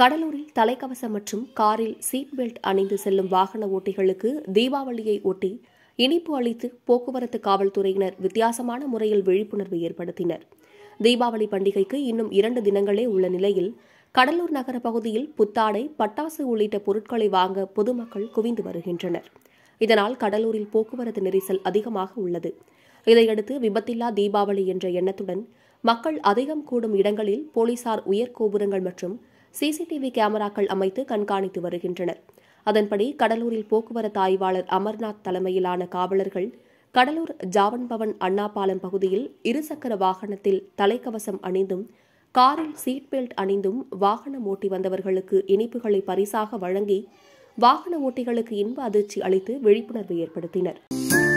கடலூரில் தலைக்கவசம் மற்றும் காரில் சீட் பெல்ட் அணிந்து செல்லும் வாகன ஓட்டிகளுக்கு தீபாவளியை ஒட்டி இனிப்பு அளித்து போக்குவரத்து காவல்துறையினர் வித்தியாசமான முறையில் விழிப்புணர்வு ஏற்படுத்தினர் தீபாவளி பண்டிகைக்கு இன்னும் இரண்டு தினங்களே உள்ள நிலையில் கடலூர் நகர பகுதியில் புத்தாடை பட்டாசு உள்ளிட்ட பொருட்களை வாங்க பொதுமக்கள் குவிந்து வருகின்றனர் இதனால் கடலூரில் போக்குவரத்து நெரிசல் அதிகமாக உள்ளது இதையடுத்து விபத்தில்லா தீபாவளி என்ற எண்ணத்துடன் மக்கள் அதிகம் கூடும் இடங்களில் போலீசார் உயர் கோபுரங்கள் மற்றும் சிசிடிவி கேமராக்கள் அமைத்து கண்காணித்து வருகின்றனர் அதன்படி கடலூரில் போக்குவரத்து ஆய்வாளர் அமர்நாத் தலைமையிலான காவலர்கள் கடலூர் ஜாவன் பவன் பகுதியில் இருசக்கர வாகனத்தில் தலைக்கவசம் அணிந்தும் காரில் சீட் பெல்ட் அணிந்தும் வாகனம் ஓட்டி வந்தவர்களுக்கு இனிப்புகளை பரிசாக வழங்கி வாகன ஓட்டிகளுக்கு இன்ப அதிர்ச்சி அளித்து விழிப்புணர்வு ஏற்படுத்தினர்